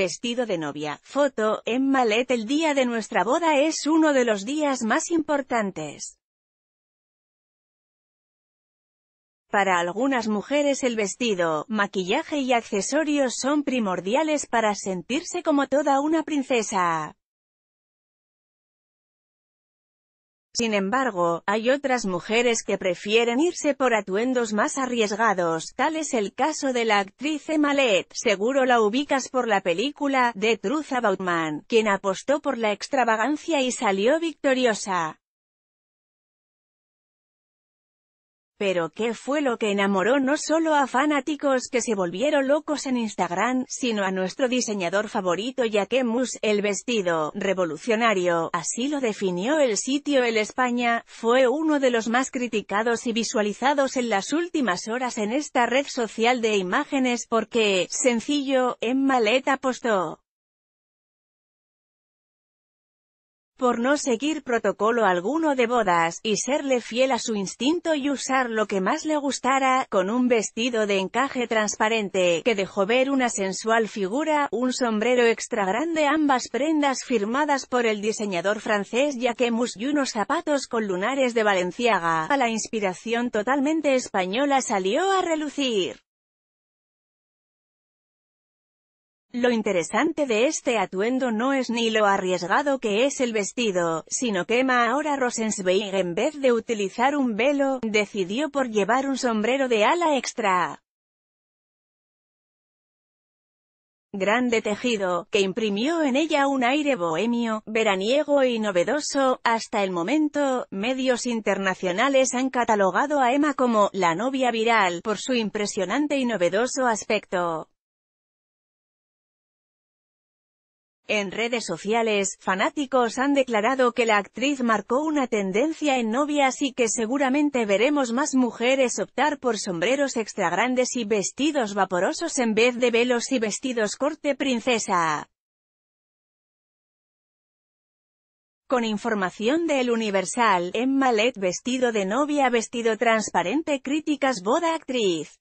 Vestido de novia, foto, en Malet El día de nuestra boda es uno de los días más importantes. Para algunas mujeres el vestido, maquillaje y accesorios son primordiales para sentirse como toda una princesa. Sin embargo, hay otras mujeres que prefieren irse por atuendos más arriesgados, tal es el caso de la actriz Emma seguro la ubicas por la película, The Truth About Man, quien apostó por la extravagancia y salió victoriosa. Pero ¿qué fue lo que enamoró no solo a fanáticos que se volvieron locos en Instagram, sino a nuestro diseñador favorito Jacquemus, el vestido, revolucionario, así lo definió el sitio El España, fue uno de los más criticados y visualizados en las últimas horas en esta red social de imágenes porque, sencillo, en maleta postó. por no seguir protocolo alguno de bodas, y serle fiel a su instinto y usar lo que más le gustara, con un vestido de encaje transparente, que dejó ver una sensual figura, un sombrero extra grande ambas prendas firmadas por el diseñador francés Jaquemus, y unos zapatos con lunares de Valenciaga, a la inspiración totalmente española salió a relucir. Lo interesante de este atuendo no es ni lo arriesgado que es el vestido, sino que Emma ahora Rosenzweig en vez de utilizar un velo, decidió por llevar un sombrero de ala extra. grande tejido, que imprimió en ella un aire bohemio, veraniego y novedoso. Hasta el momento, medios internacionales han catalogado a Emma como «la novia viral» por su impresionante y novedoso aspecto. En redes sociales, fanáticos han declarado que la actriz marcó una tendencia en novias y que seguramente veremos más mujeres optar por sombreros extra grandes y vestidos vaporosos en vez de velos y vestidos corte princesa. Con información de El Universal, Emma Lett vestido de novia vestido transparente críticas boda actriz.